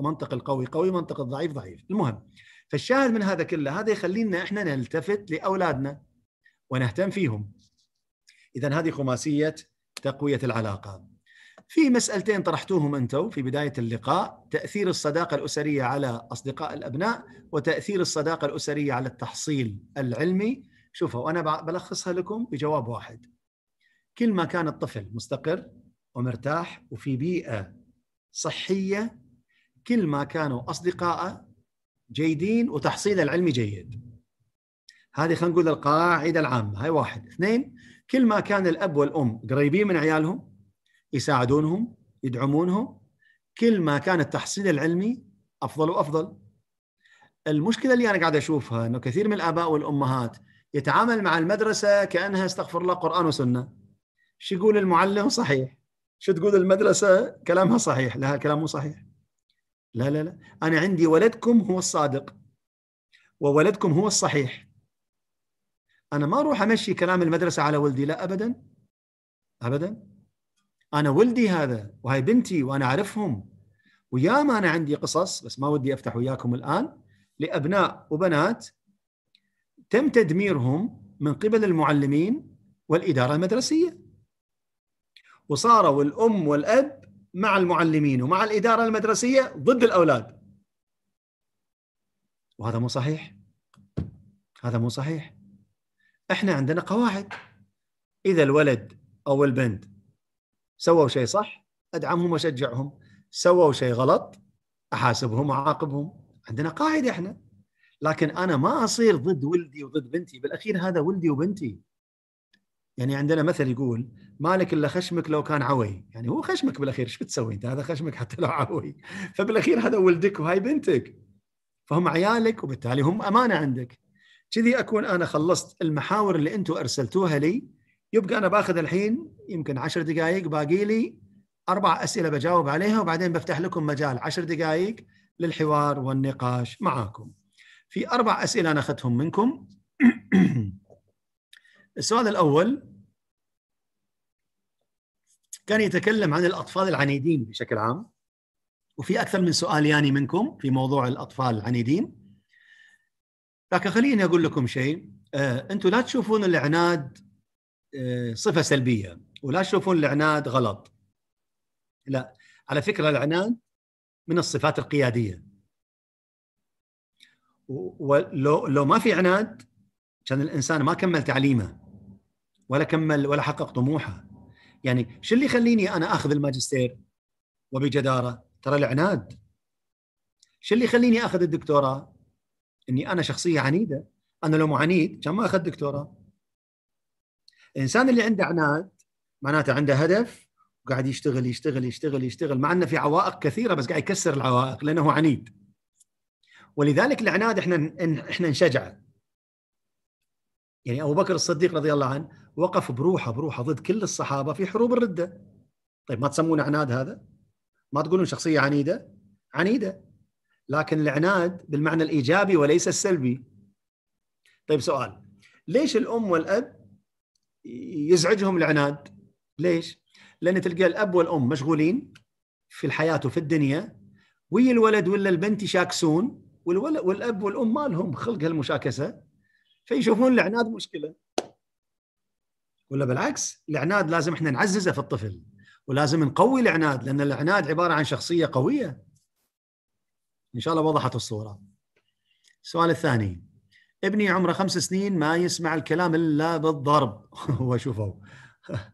منطق القوي قوي منطق الضعيف ضعيف المهم فالشاهد من هذا كله هذا يخلينا احنا نلتفت لاولادنا ونهتم فيهم اذا هذه خماسيه تقويه العلاقه في مسألتين طرحتوهم أنتم في بداية اللقاء تأثير الصداقة الأسرية على أصدقاء الأبناء وتأثير الصداقة الأسرية على التحصيل العلمي شوفوا وانا بلخصها لكم بجواب واحد كل ما كان الطفل مستقر ومرتاح وفي بيئة صحية كل ما كانوا أصدقائه جيدين وتحصيل العلمي جيد هذه خلينا نقول القاعدة العامة هاي واحد اثنين كل ما كان الأب والأم قريبين من عيالهم يساعدونهم يدعمونهم كل ما كان التحصيل العلمي أفضل وأفضل المشكلة اللي أنا قاعد أشوفها أنه كثير من الآباء والأمهات يتعامل مع المدرسه كانها استغفر الله قران وسنه شو يقول المعلم صحيح شو تقول المدرسه كلامها صحيح لا الكلام مو صحيح لا لا لا انا عندي ولدكم هو الصادق وولدكم هو الصحيح انا ما اروح امشي كلام المدرسه على ولدي لا ابدا ابدا انا ولدي هذا وهي بنتي وانا اعرفهم وياما انا عندي قصص بس ما ودي افتح وياكم الان لابناء وبنات تم تدميرهم من قبل المعلمين والإدارة المدرسية وصاروا الأم والأب مع المعلمين ومع الإدارة المدرسية ضد الأولاد وهذا مو صحيح هذا مو صحيح احنا عندنا قواعد اذا الولد او البنت سووا شيء صح ادعمهم واشجعهم سووا شيء غلط احاسبهم واعاقبهم عندنا قاعده احنا لكن انا ما اصير ضد ولدي وضد بنتي بالاخير هذا ولدي وبنتي يعني عندنا مثل يقول مالك الا خشمك لو كان عوي يعني هو خشمك بالاخير ايش بتسوي انت هذا خشمك حتى لو عوي فبالاخير هذا ولدك وهاي بنتك فهم عيالك وبالتالي هم امانه عندك كذي اكون انا خلصت المحاور اللي انتم ارسلتوها لي يبقى انا باخذ الحين يمكن عشر دقائق باقي لي اربع اسئله بجاوب عليها وبعدين بفتح لكم مجال عشر دقائق للحوار والنقاش معاكم في أربع أسئلة أنا أخذتهم منكم السؤال الأول كان يتكلم عن الأطفال العنيدين بشكل عام وفي أكثر من سؤال ياني منكم في موضوع الأطفال العنيدين لكن خليني أقول لكم شيء آه، أنتم لا تشوفون العناد آه، صفة سلبية ولا تشوفون العناد غلط لا على فكرة العناد من الصفات القيادية ولو لو ما في عناد كان الانسان ما كمل تعليمه ولا كمل ولا حقق طموحه يعني شو اللي يخليني انا اخذ الماجستير وبجداره ترى العناد شو اللي يخليني اخذ الدكتوراه اني انا شخصيه عنيده انا لو مو عنيد كان ما اخذ دكتوراه الانسان اللي عنده عناد معناته عنده هدف وقاعد يشتغل يشتغل يشتغل يشتغل مع انه في عوائق كثيره بس قاعد يكسر العوائق لانه عنيد ولذلك العناد احنا احنا نشجعه يعني ابو بكر الصديق رضي الله عنه وقف بروحه بروحه ضد كل الصحابه في حروب الرده طيب ما تسمون عناد هذا ما تقولون شخصيه عنيده عنيده لكن العناد بالمعنى الايجابي وليس السلبي طيب سؤال ليش الام والاب يزعجهم العناد ليش لان تلقى الاب والام مشغولين في الحياه وفي الدنيا وي الولد ولا البنت يشاكسون والولد والاب والام ما لهم خلق هالمشاكسه فيشوفون العناد مشكله ولا بالعكس العناد لازم احنا نعززه في الطفل ولازم نقوي العناد لان العناد عباره عن شخصيه قويه ان شاء الله وضحت الصوره السؤال الثاني ابني عمره خمس سنين ما يسمع الكلام الا بالضرب هو شوفوا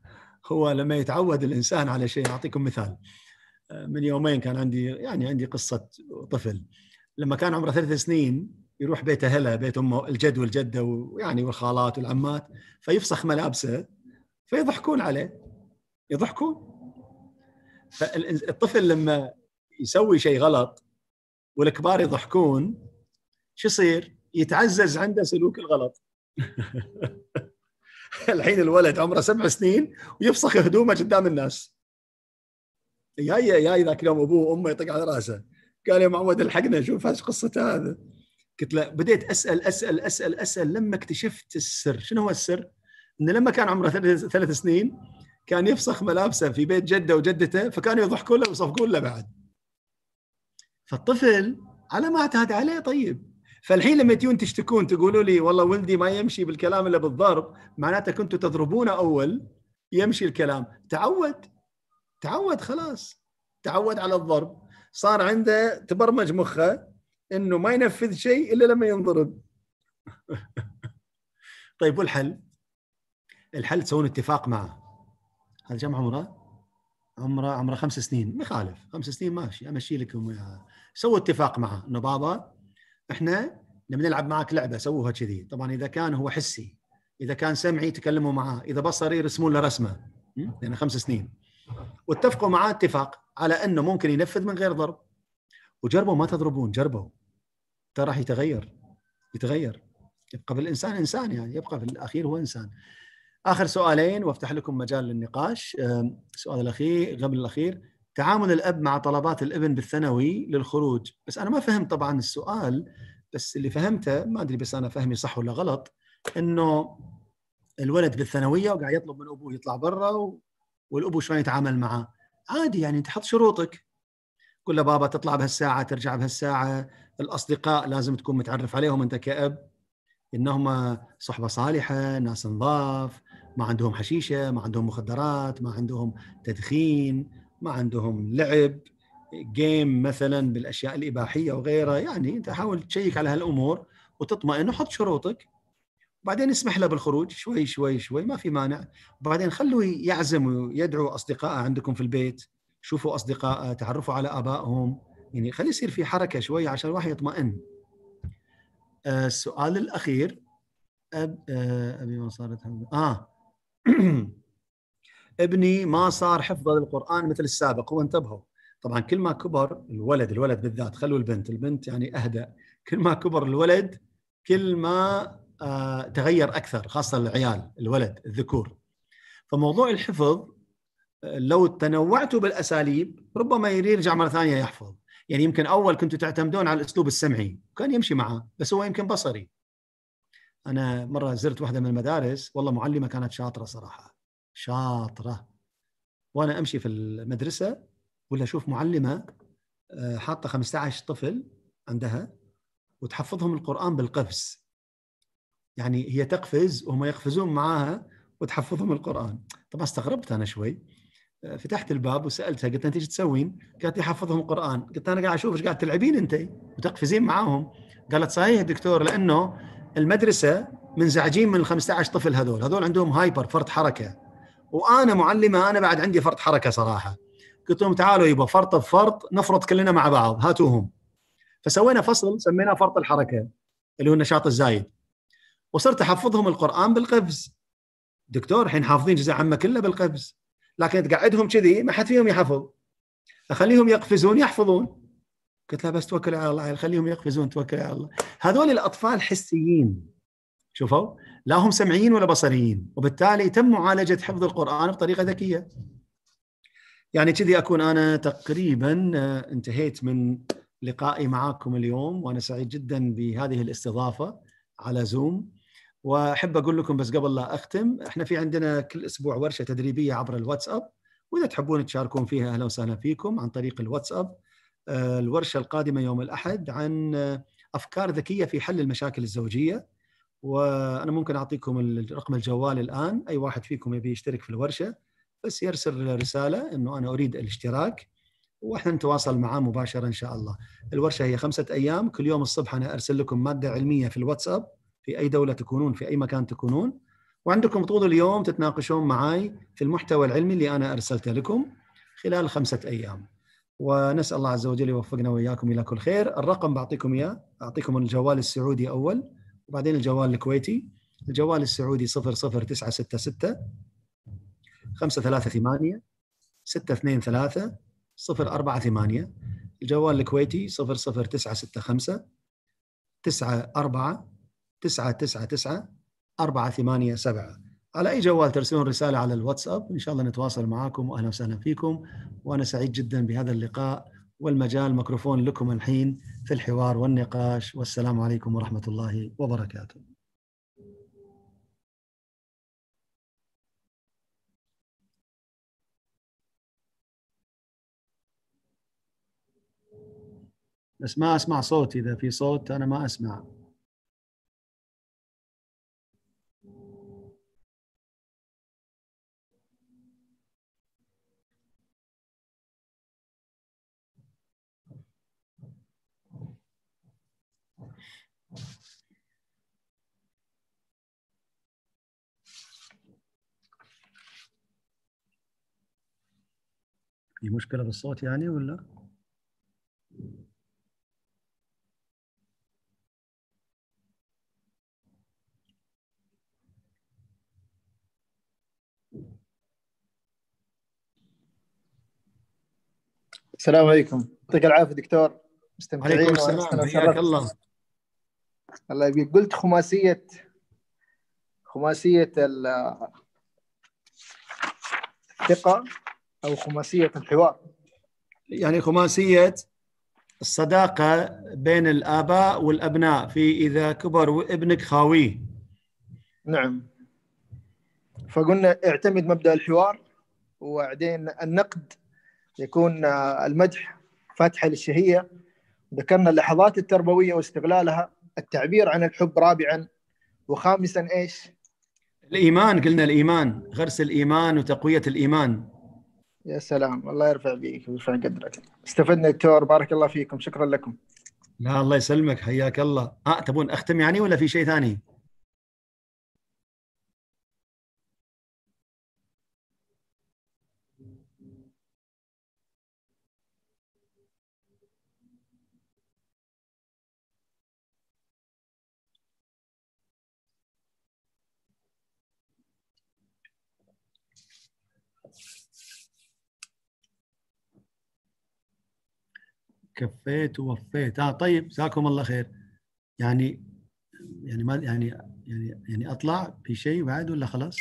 هو لما يتعود الانسان على شيء اعطيكم مثال من يومين كان عندي يعني عندي قصه طفل لما كان عمره ثلاث سنين يروح بيت اهله بيت امه الجد والجده ويعني والخالات والعمات فيفسخ ملابسه فيضحكون عليه يضحكون فالطفل لما يسوي شيء غلط والكبار يضحكون شو يصير؟ يتعزز عنده سلوك الغلط الحين الولد عمره سبع سنين ويفسخ هدومه قدام الناس جاي جاي ذاك اليوم ابوه وامه يطق على راسه قال يا معود الحقنا شوف ايش قصته هذا قلت له بديت اسال اسال اسال اسال لما اكتشفت السر شنو هو السر؟ انه لما كان عمره ثلاث سنين كان يفسخ ملابسه في بيت جده وجدته فكانوا يضحكون له ويصفقون له بعد فالطفل على ما اعتاد عليه طيب فالحين لما تجون تشتكون تقولوا لي والله ولدي ما يمشي بالكلام الا بالضرب معناته كنتوا تضربونه اول يمشي الكلام تعود تعود خلاص تعود على الضرب صار عنده تبرمج مخه انه ما ينفذ شيء الا لما ينضرب طيب والحل؟ الحل تسوون اتفاق معه هذا كم عمره؟ عمره عمره خمس سنين ما يخالف خمس سنين ماشي امشي لكم اياها سووا اتفاق معه انه بابا احنا لما نلعب معك لعبه سووها كذي طبعا اذا كان هو حسي اذا كان سمعي تكلموا معاه اذا بصري يرسمون له رسمه لانه خمس سنين واتفقوا معاه اتفاق على انه ممكن ينفذ من غير ضرب وجربوا ما تضربون جربوا ترى راح يتغير يتغير يبقى في الانسان انسان يعني يبقى في الاخير هو انسان اخر سؤالين وافتح لكم مجال للنقاش السؤال الاخير قبل الاخير تعامل الاب مع طلبات الابن بالثانوي للخروج بس انا ما فهمت طبعا السؤال بس اللي فهمته ما ادري بس انا فهمي صح ولا غلط انه الولد بالثانويه وقاعد يطلب من ابوه يطلع برا والابو شلون يتعامل معه عادي يعني انت حط شروطك قول له بابا تطلع بهالساعه ترجع بهالساعه الاصدقاء لازم تكون متعرف عليهم انت كاب انهم صحبه صالحه ناس نظاف ما عندهم حشيشه ما عندهم مخدرات ما عندهم تدخين ما عندهم لعب جيم مثلا بالاشياء الاباحيه وغيرها يعني انت حاول تشيك على هالامور وتطمئن وحط شروطك بعدين اسمح له بالخروج شوي شوي شوي ما في مانع بعدين خلوه يعزم ويدعو اصدقائه عندكم في البيت شوفوا اصدقائه تعرفوا على ابائهم يعني خلي يصير في حركه شوي عشان الواحد يطمئن آه، السؤال الاخير أب... آه، ابي ما صارت اه ابني ما صار حفظه للقران مثل السابق وانتبهوا طبعا كل ما كبر الولد الولد بالذات خلوا البنت البنت يعني اهدى كل ما كبر الولد كل ما آه، تغير اكثر خاصه العيال الولد الذكور فموضوع الحفظ لو تنوعتوا بالاساليب ربما يرجع مره ثانيه يحفظ يعني يمكن اول كنتوا تعتمدون على الاسلوب السمعي كان يمشي معه بس هو يمكن بصري انا مره زرت واحده من المدارس والله معلمه كانت شاطره صراحه شاطره وانا امشي في المدرسه ولا اشوف معلمه آه، حاطه 15 طفل عندها وتحفظهم القران بالقفز يعني هي تقفز وهم يقفزون معاها وتحفظهم القران طبعا استغربت انا شوي فتحت الباب وسالتها قلت انت ايش تسوين؟ قالت لي حفظهم القران قلت انا قاعد اشوف ايش قاعد تلعبين انت وتقفزين معاهم قالت صحيح دكتور لانه المدرسه منزعجين من ال 15 طفل هذول، هذول عندهم هايبر فرط حركه وانا معلمه انا بعد عندي فرط حركه صراحه قلت لهم تعالوا يبا فرط بفرط نفرط كلنا مع بعض هاتوهم فسوينا فصل سميناه فرط الحركه اللي هو النشاط الزايد وصرت احفظهم القران بالقفز دكتور الحين حافظين جزء عمه كله بالقفز لكن تقعدهم كذي ما حد فيهم يحفظ اخليهم يقفزون يحفظون قلت له بس توكل على الله خليهم يقفزون توكل على الله هذول الاطفال حسيين شوفوا لا هم سمعيين ولا بصريين وبالتالي تم معالجه حفظ القران بطريقه ذكيه يعني كذي اكون انا تقريبا آه، انتهيت من لقائي معاكم اليوم وانا سعيد جدا بهذه الاستضافه على زوم واحب اقول لكم بس قبل لا اختم احنا في عندنا كل اسبوع ورشه تدريبيه عبر الواتساب واذا تحبون تشاركون فيها اهلا وسهلا فيكم عن طريق الواتساب آه، الورشه القادمه يوم الاحد عن آه، افكار ذكيه في حل المشاكل الزوجيه وانا ممكن اعطيكم رقم الجوال الان اي واحد فيكم يبي يشترك في الورشه بس يرسل رساله انه انا اريد الاشتراك واحنا نتواصل معاه مباشره ان شاء الله. الورشه هي خمسه ايام كل يوم الصبح انا ارسل لكم ماده علميه في الواتساب في اي دوله تكونون في اي مكان تكونون وعندكم طول اليوم تتناقشون معي في المحتوى العلمي اللي انا ارسلته لكم خلال خمسه ايام ونسال الله عز وجل يوفقنا واياكم الى كل خير الرقم بعطيكم اياه اعطيكم الجوال السعودي اول وبعدين الجوال الكويتي الجوال السعودي 00966 538 623 048 الجوال الكويتي 00965 94 تسعة تسعة تسعة أربعة ثمانية سبعة على أي جوال ترسلون رسالة على الواتساب إن شاء الله نتواصل معاكم وأهلا وسهلا فيكم وأنا سعيد جدا بهذا اللقاء والمجال ميكروفون لكم الحين في الحوار والنقاش والسلام عليكم ورحمة الله وبركاته بس ما أسمع صوت إذا في صوت أنا ما أسمع في مشكلة بالصوت يعني ولا؟ السلام عليكم يعطيك العافية دكتور مستمتعين عليكم السلام حياك الله الله يبيك قلت خماسية خماسية الثقة أو خماسية الحوار يعني خماسية الصداقة بين الآباء والأبناء في إذا كبر ابنك خاويه نعم فقلنا اعتمد مبدأ الحوار وبعدين النقد يكون المدح فاتحة للشهية ذكرنا اللحظات التربوية واستغلالها التعبير عن الحب رابعا وخامسا ايش؟ الايمان قلنا الايمان غرس الايمان وتقويه الايمان يا سلام الله يرفع بيك ويرفع قدرك استفدنا دكتور بارك الله فيكم شكرا لكم لا الله يسلمك حياك الله اه تبون اختم يعني ولا في شيء ثاني كفيت ووفيت اه طيب جزاكم الله خير يعني يعني ما يعني يعني يعني اطلع في شيء بعد ولا خلاص؟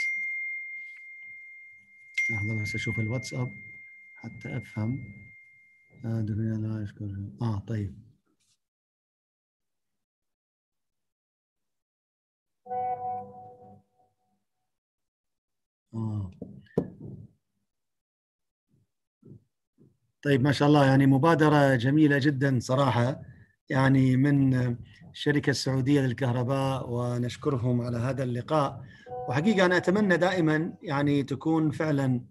لحظه بس اشوف الواتساب حتى افهم آه، لا يشكر اه طيب اه طيب ما شاء الله يعني مبادرة جميلة جدا صراحة يعني من الشركة السعودية للكهرباء ونشكرهم على هذا اللقاء وحقيقة أنا أتمنى دائما يعني تكون فعلا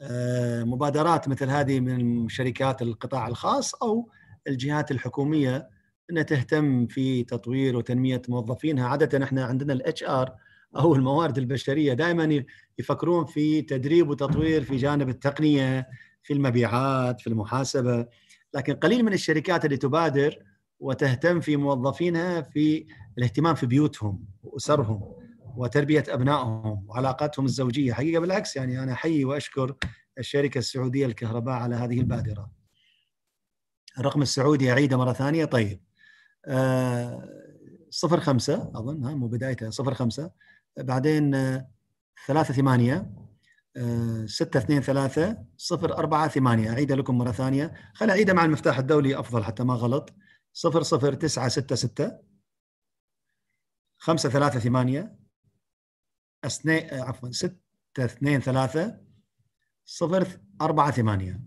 آه، مبادرات مثل هذه من شركات القطاع الخاص أو الجهات الحكومية أنها تهتم في تطوير وتنمية موظفينها عادة احنا عندنا الاتش ار أو الموارد البشرية دائما يفكرون في تدريب وتطوير في جانب التقنية في المبيعات في المحاسبه لكن قليل من الشركات اللي تبادر وتهتم في موظفينها في الاهتمام في بيوتهم واسرهم وتربيه ابنائهم وعلاقاتهم الزوجيه حقيقه بالعكس يعني انا احيي واشكر الشركه السعوديه للكهرباء على هذه البادره. الرقم السعودي اعيده مره ثانيه طيب. آه، صفر خمسة أظن ها مو بدايتها صفر خمسة بعدين آه، ثلاثة ثمانية 6 2 3 0 4 8 اعيدها لكم مره ثانيه خلي اعيدها مع المفتاح الدولي افضل حتى ما غلط صفر صفر تسعة ستة ستة خمسة ثلاثة ثمانية اثنين عفوا ستة اثنين ثلاثة صفر أربعة ثمانية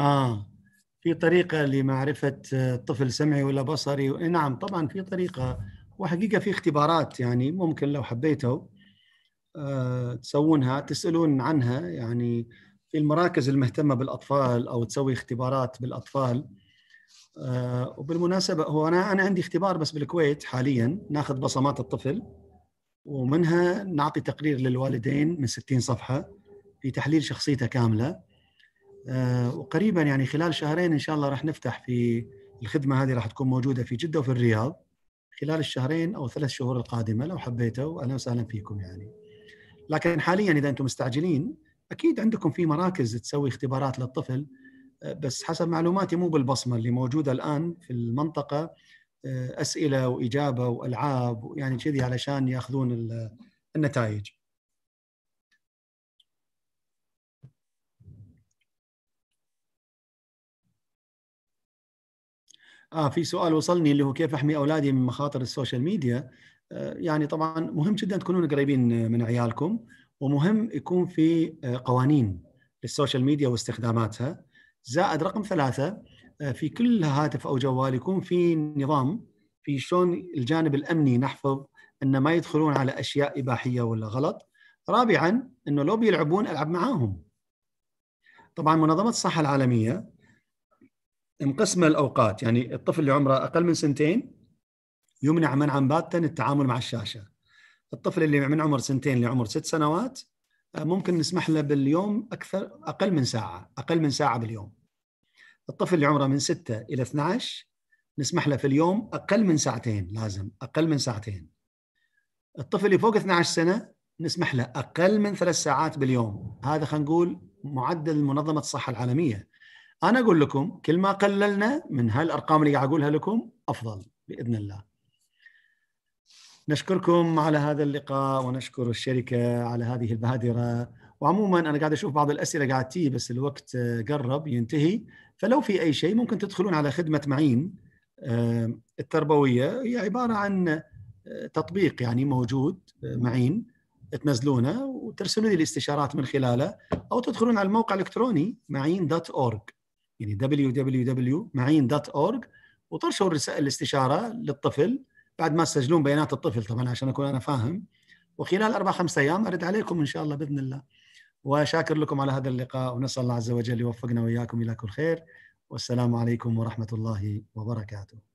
اه في طريقه لمعرفه الطفل آه، سمعي ولا بصري نعم طبعا في طريقه وحقيقه في اختبارات يعني ممكن لو حبيتوا آه تسوونها تسالون عنها يعني في المراكز المهتمه بالاطفال او تسوي اختبارات بالاطفال آه وبالمناسبه هو انا انا عندي اختبار بس بالكويت حاليا ناخذ بصمات الطفل ومنها نعطي تقرير للوالدين من 60 صفحه في تحليل شخصيته كامله آه، وقريبا يعني خلال شهرين ان شاء الله راح نفتح في الخدمه هذه راح تكون موجوده في جده وفي الرياض خلال الشهرين او ثلاث شهور القادمه لو حبيتوا اهلا وسهلا فيكم يعني. لكن حاليا اذا انتم مستعجلين اكيد عندكم في مراكز تسوي اختبارات للطفل آه، بس حسب معلوماتي مو بالبصمه اللي موجوده الان في المنطقه آه، اسئله واجابه والعاب يعني كذي علشان ياخذون النتائج. اه في سؤال وصلني اللي هو كيف احمي اولادي من مخاطر السوشيال ميديا آه يعني طبعا مهم جدا تكونون قريبين من عيالكم ومهم يكون في آه، قوانين للسوشيال ميديا واستخداماتها زائد رقم ثلاثة آه، في كل هاتف أو جوال يكون في نظام في شلون الجانب الأمني نحفظ أن ما يدخلون على أشياء إباحية ولا غلط رابعا أنه لو بيلعبون ألعب معاهم طبعا منظمة الصحة العالمية مقسمه الاوقات يعني الطفل اللي عمره اقل من سنتين يمنع منعا باتا التعامل مع الشاشه. الطفل اللي من عمر سنتين لعمر ست سنوات آه، ممكن نسمح له باليوم اكثر اقل من ساعه، اقل من ساعه باليوم. الطفل اللي عمره من 6 الى 12 نسمح له في اليوم اقل من ساعتين لازم اقل من ساعتين. الطفل اللي فوق 12 سنه نسمح له اقل من ثلاث ساعات باليوم، هذا خلينا نقول معدل منظمه الصحه العالميه انا اقول لكم كل ما قللنا من هالارقام اللي قاعد اقولها لكم افضل باذن الله نشكركم على هذا اللقاء ونشكر الشركه على هذه البهادره وعموما انا قاعد اشوف بعض الاسئله قاعد تي بس الوقت آه، قرب ينتهي فلو في اي شيء ممكن تدخلون على خدمه معين آه، التربويه هي عباره عن آه، تطبيق يعني موجود معين تنزلونه وترسلوا لي الاستشارات من خلاله او تدخلون على الموقع الالكتروني معين دوت اورج يعني www.معين.org وطرشوا الرسائل الاستشاره للطفل بعد ما تسجلون بيانات الطفل طبعا عشان اكون انا فاهم وخلال اربع خمسة ايام ارد عليكم ان شاء الله باذن الله وشاكر لكم على هذا اللقاء ونسال الله عز وجل يوفقنا واياكم الى كل خير والسلام عليكم ورحمه الله وبركاته